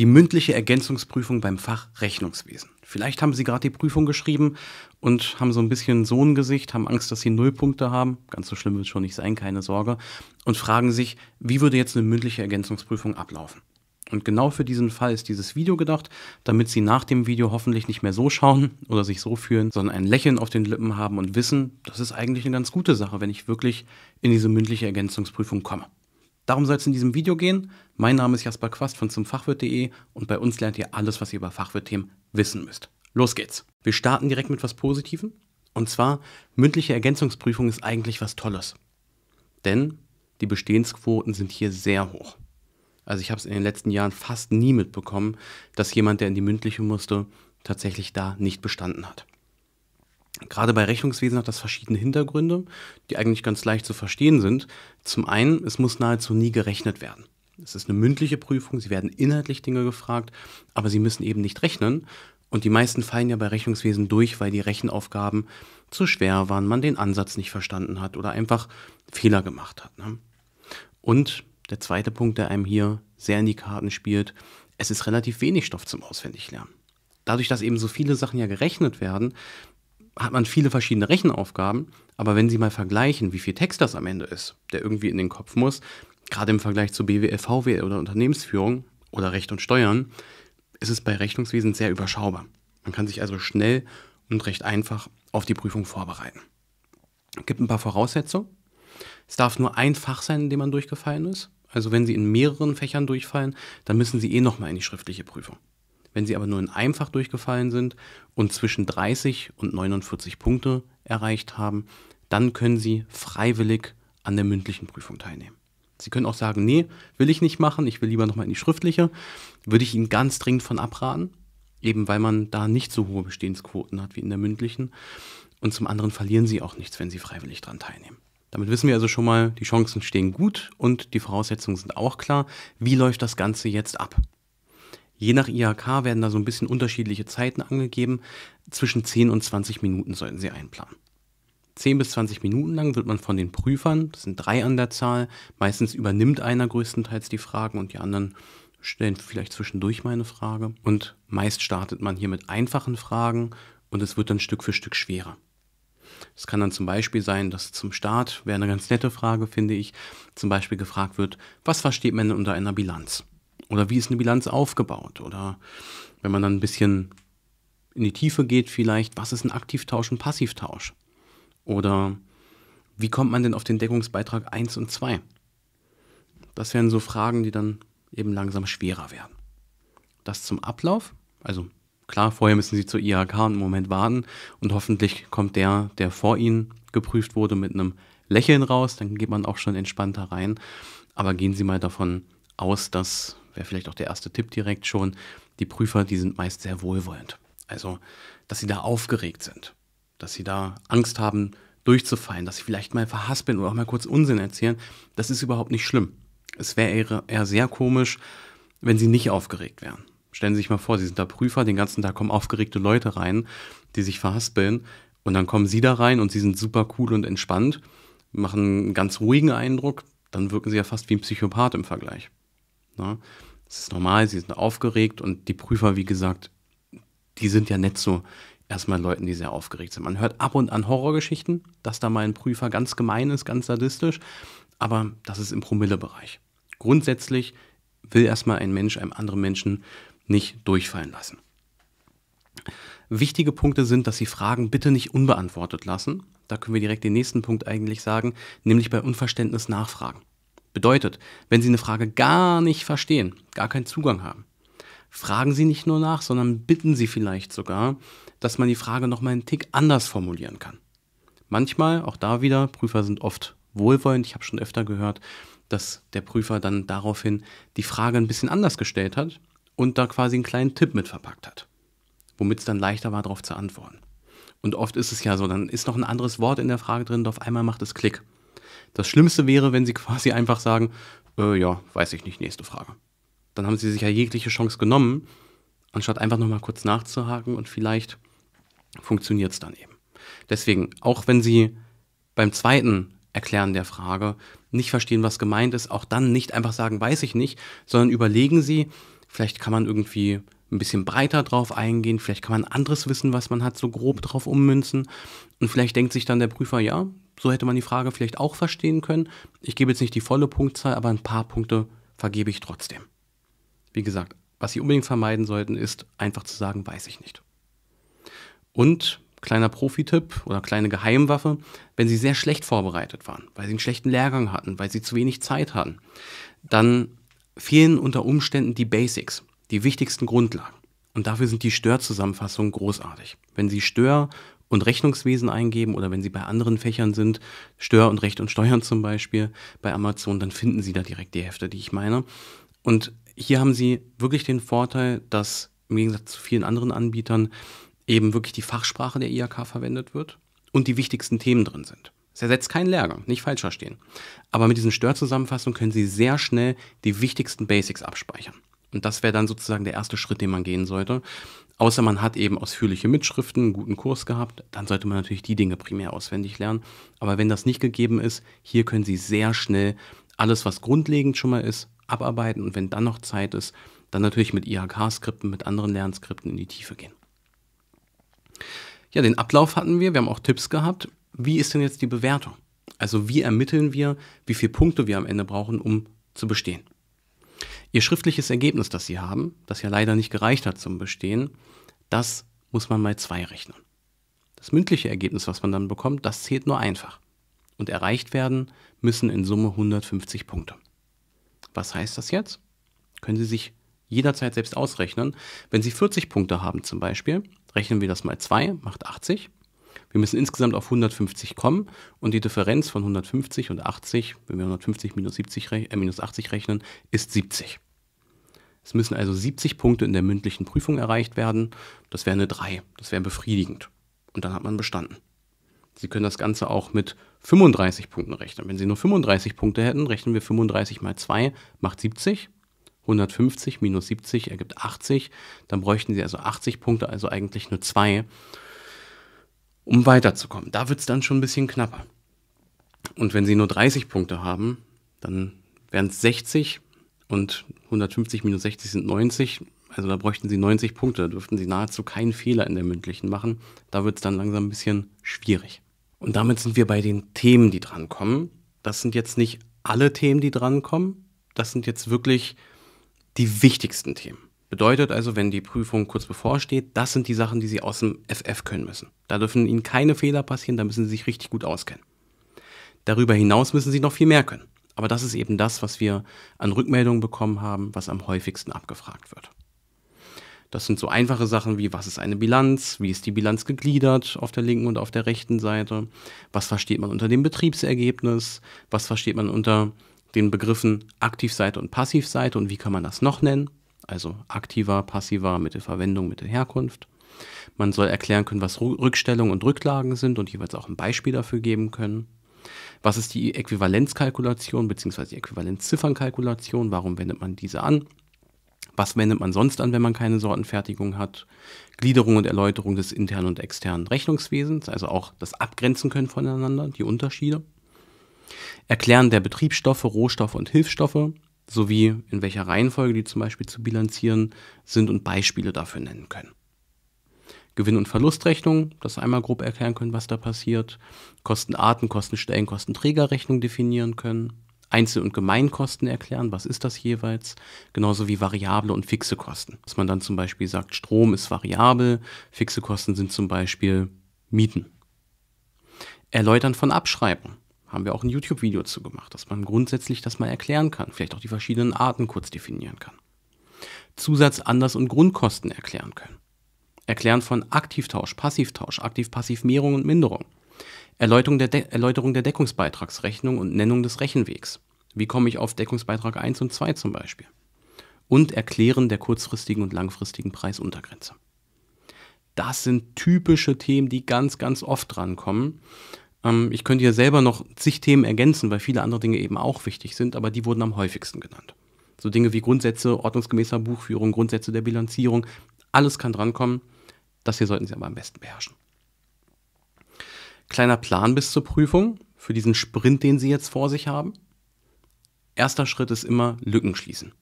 die mündliche Ergänzungsprüfung beim Fach Rechnungswesen. Vielleicht haben Sie gerade die Prüfung geschrieben und haben so ein bisschen so ein Gesicht, haben Angst, dass Sie Nullpunkte haben. Ganz so schlimm wird es schon nicht sein, keine Sorge. Und fragen sich, wie würde jetzt eine mündliche Ergänzungsprüfung ablaufen? Und genau für diesen Fall ist dieses Video gedacht, damit Sie nach dem Video hoffentlich nicht mehr so schauen oder sich so fühlen, sondern ein Lächeln auf den Lippen haben und wissen, das ist eigentlich eine ganz gute Sache, wenn ich wirklich in diese mündliche Ergänzungsprüfung komme. Darum soll es in diesem Video gehen. Mein Name ist Jasper Quast von zumfachwirt.de und bei uns lernt ihr alles, was ihr über Fachwirtthemen wissen müsst. Los geht's. Wir starten direkt mit was Positivem. Und zwar, mündliche Ergänzungsprüfung ist eigentlich was Tolles. Denn die Bestehensquoten sind hier sehr hoch. Also ich habe es in den letzten Jahren fast nie mitbekommen, dass jemand, der in die mündliche musste, tatsächlich da nicht bestanden hat. Gerade bei Rechnungswesen hat das verschiedene Hintergründe, die eigentlich ganz leicht zu verstehen sind. Zum einen, es muss nahezu nie gerechnet werden. Es ist eine mündliche Prüfung, sie werden inhaltlich Dinge gefragt, aber sie müssen eben nicht rechnen. Und die meisten fallen ja bei Rechnungswesen durch, weil die Rechenaufgaben zu schwer waren, man den Ansatz nicht verstanden hat oder einfach Fehler gemacht hat. Ne? Und der zweite Punkt, der einem hier sehr in die Karten spielt, es ist relativ wenig Stoff zum Auswendiglernen. Dadurch, dass eben so viele Sachen ja gerechnet werden, hat man viele verschiedene Rechenaufgaben, aber wenn Sie mal vergleichen, wie viel Text das am Ende ist, der irgendwie in den Kopf muss, gerade im Vergleich zu BWL, VWL oder Unternehmensführung oder Recht und Steuern, ist es bei Rechnungswesen sehr überschaubar. Man kann sich also schnell und recht einfach auf die Prüfung vorbereiten. Es gibt ein paar Voraussetzungen. Es darf nur ein Fach sein, in dem man durchgefallen ist. Also wenn Sie in mehreren Fächern durchfallen, dann müssen Sie eh nochmal in die schriftliche Prüfung. Wenn sie aber nur in einfach durchgefallen sind und zwischen 30 und 49 Punkte erreicht haben, dann können sie freiwillig an der mündlichen Prüfung teilnehmen. Sie können auch sagen, nee, will ich nicht machen, ich will lieber nochmal in die schriftliche. Würde ich Ihnen ganz dringend von abraten, eben weil man da nicht so hohe Bestehensquoten hat wie in der mündlichen. Und zum anderen verlieren Sie auch nichts, wenn Sie freiwillig daran teilnehmen. Damit wissen wir also schon mal, die Chancen stehen gut und die Voraussetzungen sind auch klar. Wie läuft das Ganze jetzt ab? Je nach IHK werden da so ein bisschen unterschiedliche Zeiten angegeben. Zwischen 10 und 20 Minuten sollten Sie einplanen. 10 bis 20 Minuten lang wird man von den Prüfern, das sind drei an der Zahl, meistens übernimmt einer größtenteils die Fragen und die anderen stellen vielleicht zwischendurch meine Frage. Und meist startet man hier mit einfachen Fragen und es wird dann Stück für Stück schwerer. Es kann dann zum Beispiel sein, dass zum Start, wäre eine ganz nette Frage, finde ich, zum Beispiel gefragt wird, was versteht man denn unter einer Bilanz? Oder wie ist eine Bilanz aufgebaut? Oder wenn man dann ein bisschen in die Tiefe geht, vielleicht, was ist ein Aktivtausch und Passivtausch? Oder wie kommt man denn auf den Deckungsbeitrag 1 und 2? Das wären so Fragen, die dann eben langsam schwerer werden. Das zum Ablauf. Also klar, vorher müssen Sie zur IHK einen Moment warten und hoffentlich kommt der, der vor Ihnen geprüft wurde, mit einem Lächeln raus. Dann geht man auch schon entspannter rein. Aber gehen Sie mal davon aus, dass wäre vielleicht auch der erste Tipp direkt schon, die Prüfer, die sind meist sehr wohlwollend. Also, dass sie da aufgeregt sind, dass sie da Angst haben, durchzufallen, dass sie vielleicht mal verhaspeln oder auch mal kurz Unsinn erzählen, das ist überhaupt nicht schlimm. Es wäre eher, sehr komisch, wenn sie nicht aufgeregt wären. Stellen Sie sich mal vor, Sie sind da Prüfer, den ganzen Tag kommen aufgeregte Leute rein, die sich verhaspeln und dann kommen Sie da rein und Sie sind super cool und entspannt, machen einen ganz ruhigen Eindruck, dann wirken Sie ja fast wie ein Psychopath im Vergleich. Ne? Das ist normal, sie sind aufgeregt und die Prüfer, wie gesagt, die sind ja nicht so erstmal Leuten, die sehr aufgeregt sind. Man hört ab und an Horrorgeschichten, dass da mal ein Prüfer ganz gemein ist, ganz sadistisch, aber das ist im Promillebereich. Grundsätzlich will erstmal ein Mensch einem anderen Menschen nicht durchfallen lassen. Wichtige Punkte sind, dass Sie Fragen bitte nicht unbeantwortet lassen. Da können wir direkt den nächsten Punkt eigentlich sagen, nämlich bei Unverständnis nachfragen. Bedeutet, wenn Sie eine Frage gar nicht verstehen, gar keinen Zugang haben, fragen Sie nicht nur nach, sondern bitten Sie vielleicht sogar, dass man die Frage nochmal einen Tick anders formulieren kann. Manchmal, auch da wieder, Prüfer sind oft wohlwollend, ich habe schon öfter gehört, dass der Prüfer dann daraufhin die Frage ein bisschen anders gestellt hat und da quasi einen kleinen Tipp mit verpackt hat, womit es dann leichter war, darauf zu antworten. Und oft ist es ja so, dann ist noch ein anderes Wort in der Frage drin und auf einmal macht es Klick. Das Schlimmste wäre, wenn sie quasi einfach sagen, äh, ja, weiß ich nicht, nächste Frage. Dann haben sie sich ja jegliche Chance genommen, anstatt einfach nochmal kurz nachzuhaken und vielleicht funktioniert es dann eben. Deswegen, auch wenn sie beim zweiten Erklären der Frage nicht verstehen, was gemeint ist, auch dann nicht einfach sagen, weiß ich nicht, sondern überlegen sie, vielleicht kann man irgendwie ein bisschen breiter drauf eingehen, vielleicht kann man anderes Wissen, was man hat, so grob drauf ummünzen. Und vielleicht denkt sich dann der Prüfer, ja, so hätte man die Frage vielleicht auch verstehen können. Ich gebe jetzt nicht die volle Punktzahl, aber ein paar Punkte vergebe ich trotzdem. Wie gesagt, was Sie unbedingt vermeiden sollten, ist einfach zu sagen, weiß ich nicht. Und kleiner Profi-Tipp oder kleine Geheimwaffe, wenn Sie sehr schlecht vorbereitet waren, weil Sie einen schlechten Lehrgang hatten, weil Sie zu wenig Zeit hatten, dann fehlen unter Umständen die Basics, die wichtigsten Grundlagen. Und dafür sind die Störzusammenfassungen großartig. Wenn Sie Stör und Rechnungswesen eingeben oder wenn Sie bei anderen Fächern sind, Stör und Recht und Steuern zum Beispiel bei Amazon, dann finden Sie da direkt die Hefte, die ich meine. Und hier haben Sie wirklich den Vorteil, dass im Gegensatz zu vielen anderen Anbietern eben wirklich die Fachsprache der IAK verwendet wird und die wichtigsten Themen drin sind. Es ersetzt keinen Lehrgang, nicht falsch verstehen. Aber mit diesen Störzusammenfassungen können Sie sehr schnell die wichtigsten Basics abspeichern. Und das wäre dann sozusagen der erste Schritt, den man gehen sollte. Außer man hat eben ausführliche Mitschriften, einen guten Kurs gehabt, dann sollte man natürlich die Dinge primär auswendig lernen. Aber wenn das nicht gegeben ist, hier können Sie sehr schnell alles, was grundlegend schon mal ist, abarbeiten und wenn dann noch Zeit ist, dann natürlich mit IHK-Skripten, mit anderen Lernskripten in die Tiefe gehen. Ja, den Ablauf hatten wir, wir haben auch Tipps gehabt. Wie ist denn jetzt die Bewertung? Also wie ermitteln wir, wie viele Punkte wir am Ende brauchen, um zu bestehen? Ihr schriftliches Ergebnis, das Sie haben, das ja leider nicht gereicht hat zum Bestehen, das muss man mal zwei rechnen. Das mündliche Ergebnis, was man dann bekommt, das zählt nur einfach. Und erreicht werden müssen in Summe 150 Punkte. Was heißt das jetzt? Können Sie sich jederzeit selbst ausrechnen. Wenn Sie 40 Punkte haben zum Beispiel, rechnen wir das mal 2, macht 80. Wir müssen insgesamt auf 150 kommen und die Differenz von 150 und 80, wenn wir 150 minus, 70, äh, minus 80 rechnen, ist 70. Es müssen also 70 Punkte in der mündlichen Prüfung erreicht werden. Das wäre eine 3. Das wäre befriedigend. Und dann hat man bestanden. Sie können das Ganze auch mit 35 Punkten rechnen. Wenn Sie nur 35 Punkte hätten, rechnen wir 35 mal 2, macht 70. 150 minus 70 ergibt 80. Dann bräuchten Sie also 80 Punkte, also eigentlich nur 2 um weiterzukommen. Da wird es dann schon ein bisschen knapper. Und wenn sie nur 30 Punkte haben, dann wären es 60 und 150 minus 60 sind 90. Also da bräuchten sie 90 Punkte, da dürften sie nahezu keinen Fehler in der mündlichen machen. Da wird es dann langsam ein bisschen schwierig. Und damit sind wir bei den Themen, die drankommen. Das sind jetzt nicht alle Themen, die drankommen. Das sind jetzt wirklich die wichtigsten Themen. Bedeutet also, wenn die Prüfung kurz bevorsteht, das sind die Sachen, die Sie aus dem FF können müssen. Da dürfen Ihnen keine Fehler passieren, da müssen Sie sich richtig gut auskennen. Darüber hinaus müssen Sie noch viel mehr können. Aber das ist eben das, was wir an Rückmeldungen bekommen haben, was am häufigsten abgefragt wird. Das sind so einfache Sachen wie, was ist eine Bilanz, wie ist die Bilanz gegliedert auf der linken und auf der rechten Seite, was versteht man unter dem Betriebsergebnis, was versteht man unter den Begriffen Aktivseite und Passivseite und wie kann man das noch nennen also aktiver, passiver, mit der Verwendung, mit der Herkunft. Man soll erklären können, was Rückstellungen und Rücklagen sind und jeweils auch ein Beispiel dafür geben können. Was ist die Äquivalenzkalkulation bzw. die Äquivalenzziffernkalkulation? Warum wendet man diese an? Was wendet man sonst an, wenn man keine Sortenfertigung hat? Gliederung und Erläuterung des internen und externen Rechnungswesens, also auch das Abgrenzen können voneinander, die Unterschiede. Erklären der Betriebsstoffe, Rohstoffe und Hilfsstoffe, sowie in welcher Reihenfolge die zum Beispiel zu bilanzieren sind und Beispiele dafür nennen können. Gewinn- und Verlustrechnung, das einmal grob erklären können, was da passiert. Kostenarten, Kostenstellen, Kostenträgerrechnung definieren können. Einzel- und Gemeinkosten erklären, was ist das jeweils, genauso wie variable und fixe Kosten. Dass man dann zum Beispiel sagt, Strom ist variabel, fixe Kosten sind zum Beispiel Mieten. Erläutern von Abschreibung haben wir auch ein YouTube-Video zu gemacht, dass man grundsätzlich das mal erklären kann, vielleicht auch die verschiedenen Arten kurz definieren kann. Zusatz, Anders- und Grundkosten erklären können. Erklären von Aktivtausch, Passivtausch, Aktiv-Passiv-Mehrung und Minderung. Erläuterung der, De Erläuterung der Deckungsbeitragsrechnung und Nennung des Rechenwegs. Wie komme ich auf Deckungsbeitrag 1 und 2 zum Beispiel? Und Erklären der kurzfristigen und langfristigen Preisuntergrenze. Das sind typische Themen, die ganz, ganz oft drankommen ähm, ich könnte hier selber noch zig Themen ergänzen, weil viele andere Dinge eben auch wichtig sind, aber die wurden am häufigsten genannt. So Dinge wie Grundsätze ordnungsgemäßer Buchführung, Grundsätze der Bilanzierung, alles kann drankommen. Das hier sollten Sie aber am besten beherrschen. Kleiner Plan bis zur Prüfung für diesen Sprint, den Sie jetzt vor sich haben. Erster Schritt ist immer Lücken schließen.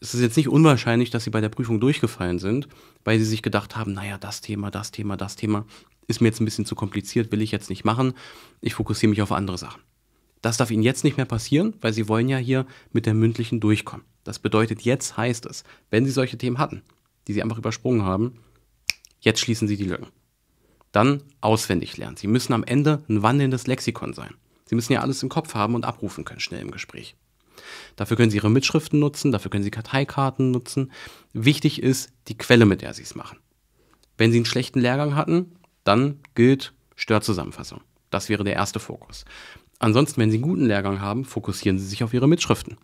Es ist jetzt nicht unwahrscheinlich, dass Sie bei der Prüfung durchgefallen sind, weil Sie sich gedacht haben, naja, das Thema, das Thema, das Thema, ist mir jetzt ein bisschen zu kompliziert, will ich jetzt nicht machen, ich fokussiere mich auf andere Sachen. Das darf Ihnen jetzt nicht mehr passieren, weil Sie wollen ja hier mit der mündlichen durchkommen. Das bedeutet, jetzt heißt es, wenn Sie solche Themen hatten, die Sie einfach übersprungen haben, jetzt schließen Sie die Lücken. Dann auswendig lernen. Sie müssen am Ende ein wandelndes Lexikon sein. Sie müssen ja alles im Kopf haben und abrufen können schnell im Gespräch. Dafür können Sie Ihre Mitschriften nutzen, dafür können Sie Karteikarten nutzen. Wichtig ist die Quelle, mit der Sie es machen. Wenn Sie einen schlechten Lehrgang hatten, dann gilt Störzusammenfassung. Das wäre der erste Fokus. Ansonsten, wenn Sie einen guten Lehrgang haben, fokussieren Sie sich auf Ihre Mitschriften.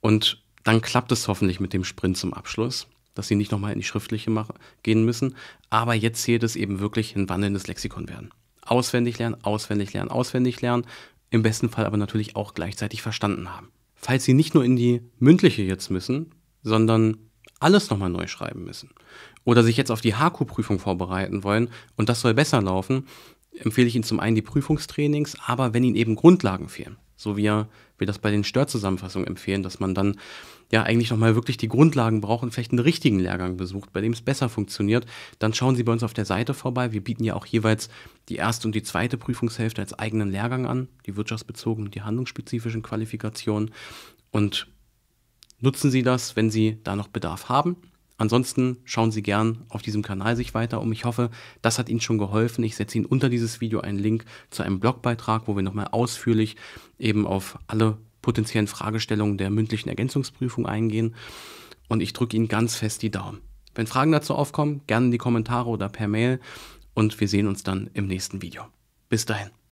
Und dann klappt es hoffentlich mit dem Sprint zum Abschluss, dass Sie nicht nochmal in die schriftliche machen, gehen müssen. Aber jetzt zählt es eben wirklich ein wandelndes Lexikon werden. Auswendig lernen, auswendig lernen, auswendig lernen. Im besten Fall aber natürlich auch gleichzeitig verstanden haben. Falls Sie nicht nur in die mündliche jetzt müssen, sondern alles nochmal neu schreiben müssen, oder sich jetzt auf die hq prüfung vorbereiten wollen und das soll besser laufen, empfehle ich Ihnen zum einen die Prüfungstrainings, aber wenn Ihnen eben Grundlagen fehlen, so wie wir das bei den Störzusammenfassungen empfehlen, dass man dann ja eigentlich nochmal wirklich die Grundlagen braucht und vielleicht einen richtigen Lehrgang besucht, bei dem es besser funktioniert, dann schauen Sie bei uns auf der Seite vorbei. Wir bieten ja auch jeweils die erste und die zweite Prüfungshälfte als eigenen Lehrgang an, die wirtschaftsbezogenen und die handlungsspezifischen Qualifikationen und nutzen Sie das, wenn Sie da noch Bedarf haben. Ansonsten schauen Sie gern auf diesem Kanal sich weiter um. Ich hoffe, das hat Ihnen schon geholfen. Ich setze Ihnen unter dieses Video einen Link zu einem Blogbeitrag, wo wir nochmal ausführlich eben auf alle potenziellen Fragestellungen der mündlichen Ergänzungsprüfung eingehen. Und ich drücke Ihnen ganz fest die Daumen. Wenn Fragen dazu aufkommen, gerne in die Kommentare oder per Mail. Und wir sehen uns dann im nächsten Video. Bis dahin.